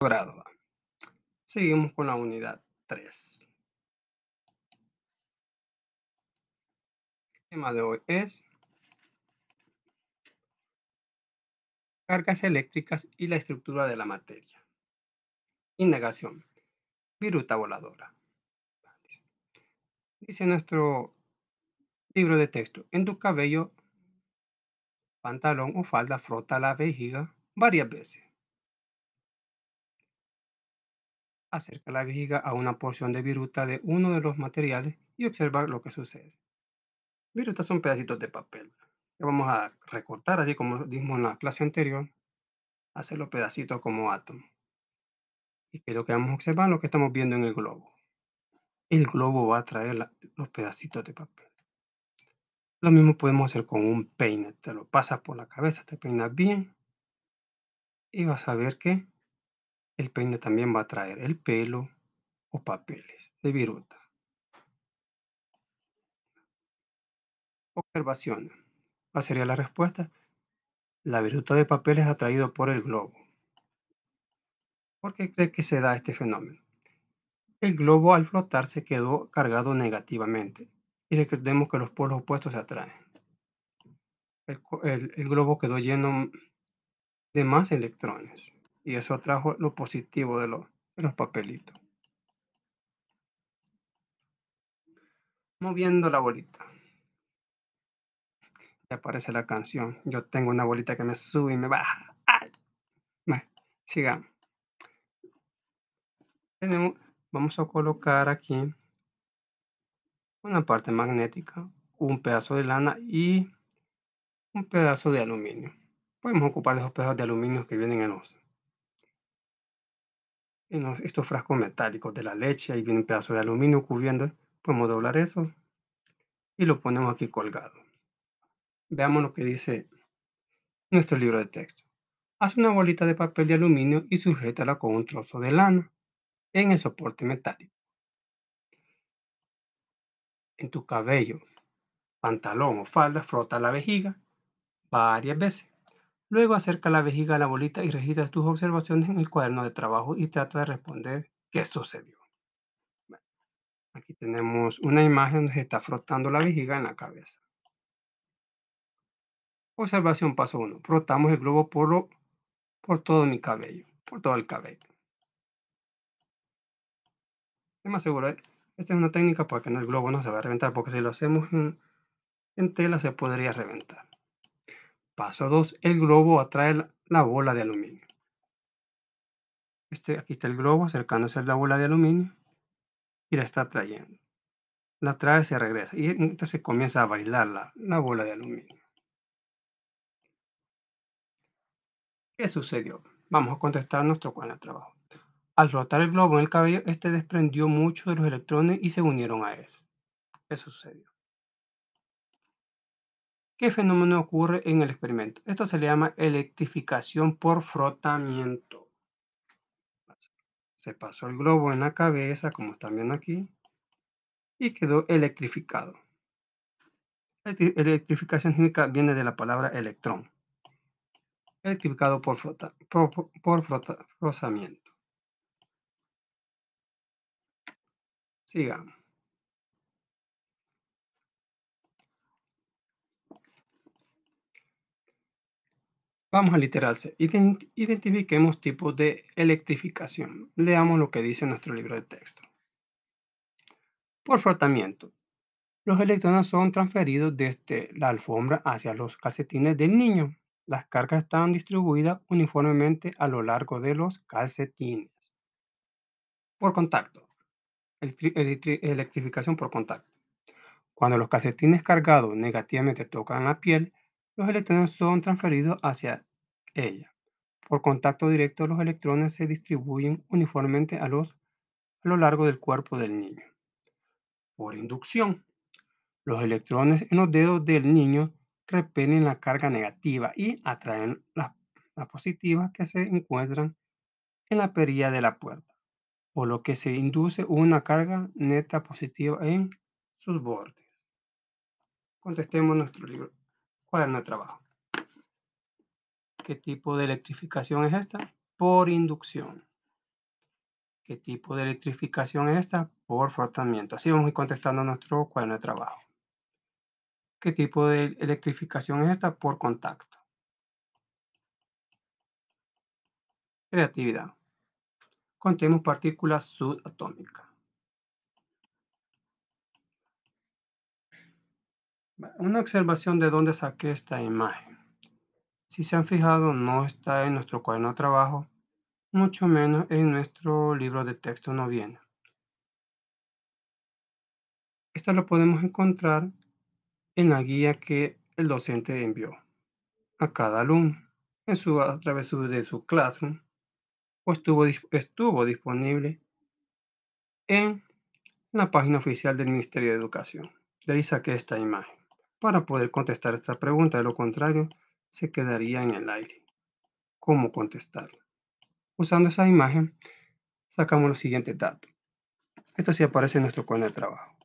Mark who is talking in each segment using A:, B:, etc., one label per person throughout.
A: Grado. Seguimos con la unidad 3. El tema de hoy es cargas eléctricas y la estructura de la materia. Indagación. Viruta voladora. Dice nuestro libro de texto, en tu cabello, pantalón o falda frota la vejiga varias veces Acerca la viga a una porción de viruta de uno de los materiales y observar lo que sucede. Virutas son pedacitos de papel vamos a recortar, así como dijimos en la clase anterior, hacer los pedacitos como átomos. Y que lo que vamos a observar lo que estamos viendo en el globo. El globo va a traer los pedacitos de papel. Lo mismo podemos hacer con un peine. Te lo pasas por la cabeza, te peinas bien y vas a ver que el peine también va a traer el pelo o papeles de viruta. Observación. ¿Cuál sería la respuesta? La viruta de papeles es atraído por el globo. ¿Por qué cree que se da este fenómeno? El globo al flotar se quedó cargado negativamente y recordemos que los polos opuestos se atraen. el globo quedó lleno de más electrones. Y eso trajo lo positivo de, los papelitos. Moviendo la bolita. Y aparece la canción. Yo tengo una bolita que me sube y me baja. Bueno, sigamos. Tenemos, vamos a colocar aquí una parte magnética, un pedazo de lana y un pedazo de aluminio. Podemos ocupar esos pedazos de aluminio que vienen en los en estos frascos metálicos de la leche, y viene un pedazo de aluminio cubriendo, podemos doblar eso y lo ponemos aquí colgado. Veamos lo que dice nuestro libro de texto. Haz una bolita de papel de aluminio y sujétala con un trozo de lana en el soporte metálico. En tu cabello, pantalón o falda, frota la vejiga varias veces. Luego acerca la vejiga a la bolita y registra tus observaciones en el cuaderno de trabajo y trata de responder qué sucedió. aquí tenemos una imagen donde se está frotando la vejiga en la cabeza. Observación paso 1. Frotamos el globo por, todo mi cabello, por todo el cabello. Es más seguro, esta es una técnica para que el globo no se va a reventar, porque si lo hacemos en tela se podría reventar. Paso 2. El globo atrae la bola de aluminio. Este, aquí está el globo acercándose a la bola de aluminio y la está atrayendo. La atrae, se regresa y entonces comienza a bailar la, bola de aluminio. ¿Qué sucedió? Vamos a contestar nuestro cuadro de trabajo. Al rotar el globo en el cabello, este desprendió muchos de los electrones y se unieron a él. Eso sucedió. ¿Qué fenómeno ocurre en el experimento? Esto se le llama electrificación por frotamiento. Se pasó el globo en la cabeza, como están viendo aquí, y quedó electrificado. Electrificación química viene de la palabra electrón. Electrificado por, frotamiento. Sigamos. Vamos a literarse. Identifiquemos tipos de electrificación. Leamos lo que dice nuestro libro de texto. Por frotamiento. Los electrones son transferidos desde la alfombra hacia los calcetines del niño. Las cargas están distribuidas uniformemente a lo largo de los calcetines. Por contacto. electrificación por contacto. Cuando los calcetines cargados negativamente tocan la piel, los electrones son transferidos hacia ella. Por contacto directo, los electrones se distribuyen uniformemente a, lo largo del cuerpo del niño. Por inducción, los electrones en los dedos del niño repelen la carga negativa y atraen las, las positivas que se encuentran en la perilla de la puerta, por lo que se induce una carga neta positiva en sus bordes. Contestemos nuestro libro cuaderno de trabajo. ¿Qué tipo de electrificación es esta? Por inducción. ¿Qué tipo de electrificación es esta? Por frotamiento. Así vamos a ir contestando nuestro cuaderno de trabajo. ¿Qué tipo de electrificación es esta? Por contacto. Creatividad. Contemos partículas subatómicas. Una observación de dónde saqué esta imagen. Si se han fijado, no está en nuestro cuaderno de trabajo, mucho menos en nuestro libro de texto no viene. Esta lo podemos encontrar en la guía que el docente envió a cada alumno en su, a través de su Classroom o estuvo, estuvo disponible en la página oficial del Ministerio de Educación. De ahí saqué esta imagen para poder contestar esta pregunta. De lo contrario, se quedaría en el aire. ¿Cómo contestarla? Usando esa imagen, sacamos los siguientes datos. Esto sí aparece en nuestro cuadro de trabajo.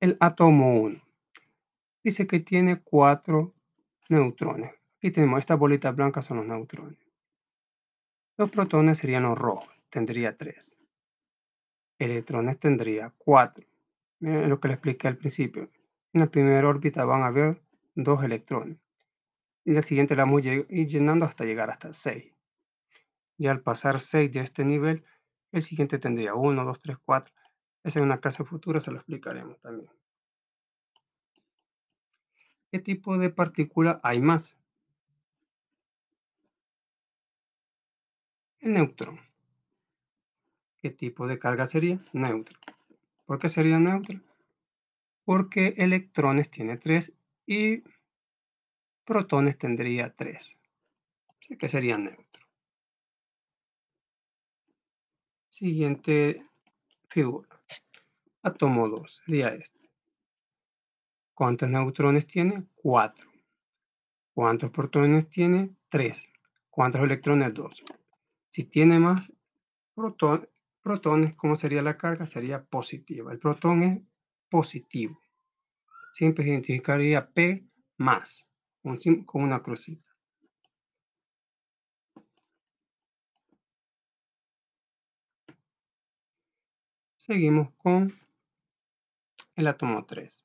A: El átomo 1. Dice que tiene cuatro neutrones. Aquí tenemos estas bolitas blancas son los neutrones. Los protones serían los rojos, tendría tres. Electrones tendría cuatro. Eh, lo que le expliqué al principio. En la primera órbita van a haber dos electrones. Y la siguiente la vamos a ir llenando hasta llegar hasta 6. Y al pasar 6 de este nivel, el siguiente tendría 1, 2, 3, 4. Esa es una clase futura, se lo explicaremos también. ¿Qué tipo de partícula hay más? El neutrón. ¿Qué tipo de carga sería? Neutro. ¿Por qué sería neutro? Porque electrones tiene 3 y protones tendría 3. Así que sería neutro. Siguiente figura. Átomo 2 sería este. ¿Cuántos neutrones tiene? 4. ¿Cuántos protones tiene? 3. ¿Cuántos electrones? 2. Si tiene más protones, protones, ¿cómo sería la carga? Sería positiva. El protón es positivo. Siempre se identificaría P más, con, una crucita. Seguimos con el átomo 3.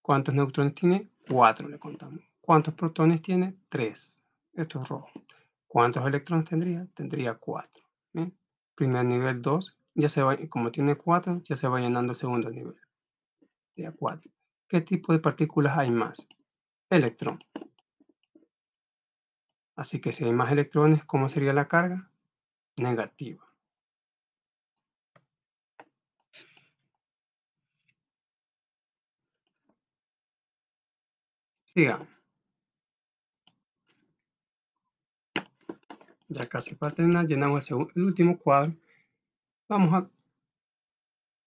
A: ¿Cuántos neutrones tiene? 4 le contamos. ¿Cuántos protones tiene? 3. Esto es rojo. ¿Cuántos electrones tendría? Tendría 4 primer nivel 2, ya se va, como tiene 4, ya se va llenando el segundo nivel. de 4. ¿Qué tipo de partículas hay más? Electrón. Así que si hay más electrones, ¿cómo sería la carga? Negativa. Sigamos. Ya casi paternal, llenamos el, último cuadro. Vamos a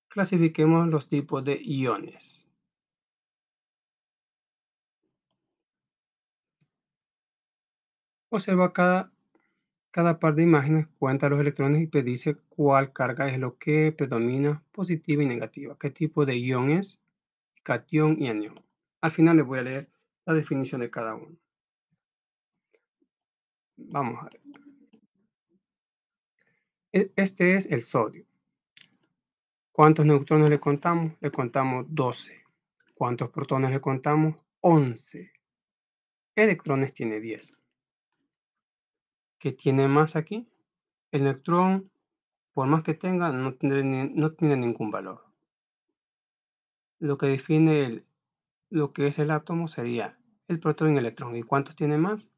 A: clasifiquemos los tipos de iones. Observa cada, cada par de imágenes, cuenta los electrones y predice cuál carga es lo que predomina, positiva y negativa, qué tipo de iones, es, catión y anión. Al final les voy a leer la definición de cada uno. Vamos a ver. E-, este es el sodio. ¿Cuántos neutrones le contamos? Le contamos 12. ¿Cuántos protones le contamos? 11. Electrones tiene 10. ¿Qué tiene más aquí? El neutrón, por más que tenga, no, tiene, ningún valor. Lo que define lo que es el átomo sería el protón y el electrón. ¿Y cuántos tiene más?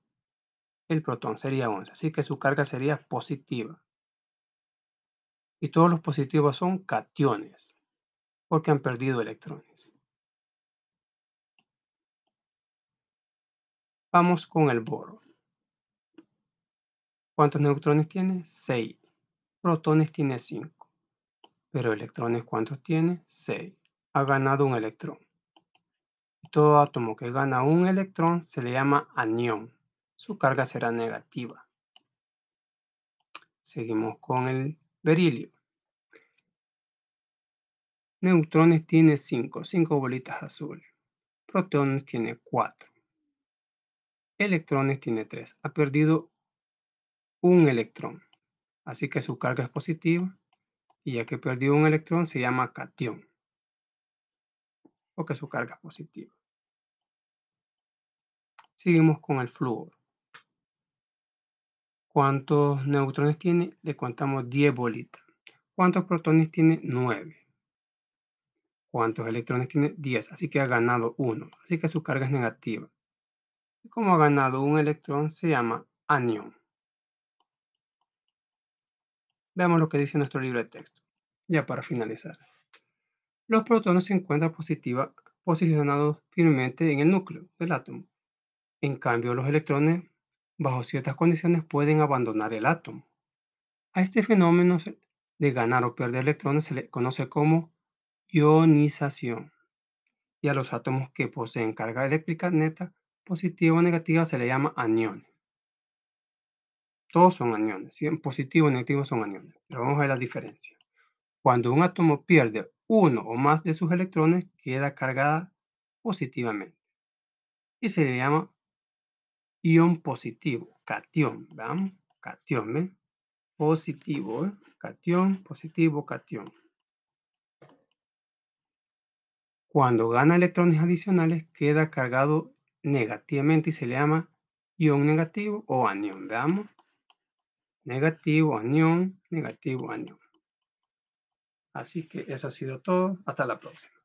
A: El protón sería 11. Así que su carga sería positiva y todos los positivos son cationes, porque han perdido electrones. Vamos con el boro. ¿Cuántos neutrones tiene? 6. Protones tiene 5. Pero electrones, ¿cuántos tiene? 6. Ha ganado un electrón. Todo átomo que gana un electrón se le llama anión. Su carga será negativa. Seguimos con el berilio. Neutrones tiene 5, 5 bolitas azules. Protones tiene 4. Electrones tiene 3. Ha perdido un electrón. Así que su carga es positiva. Y ya que perdió un electrón, se llama cation. Porque su carga es positiva. Seguimos con el flúor. ¿Cuántos neutrones tiene? Le contamos 10 bolitas. ¿Cuántos protones tiene? 9. ¿Cuántos electrones tiene? 10. Así que ha ganado 1. Así que su carga es negativa. Y como ha ganado un electrón, se llama anión. Veamos lo que dice nuestro libro de texto. Ya para finalizar. Los protones se encuentran positiva, posicionados firmemente en el núcleo del átomo. En cambio, los electrones bajo ciertas condiciones pueden abandonar el átomo. A este fenómeno de ganar o perder electrones se le conoce como ionización. Y a los átomos que poseen carga eléctrica neta, positiva o negativa, se le llama aniones. Todos son aniones, positivo o negativo son aniones. Pero vamos a ver la diferencia. Cuando un átomo pierde uno o más de sus electrones, queda cargada positivamente. Y se le llama ion positivo, cation, veamos, Cation, Positivo, ¿eh? Cation, positivo, cation. Cuando gana electrones adicionales, queda cargado negativamente y se le llama ion negativo o anión, veamos. Negativo, anión, negativo, anión. Así que eso ha sido todo. Hasta la próxima.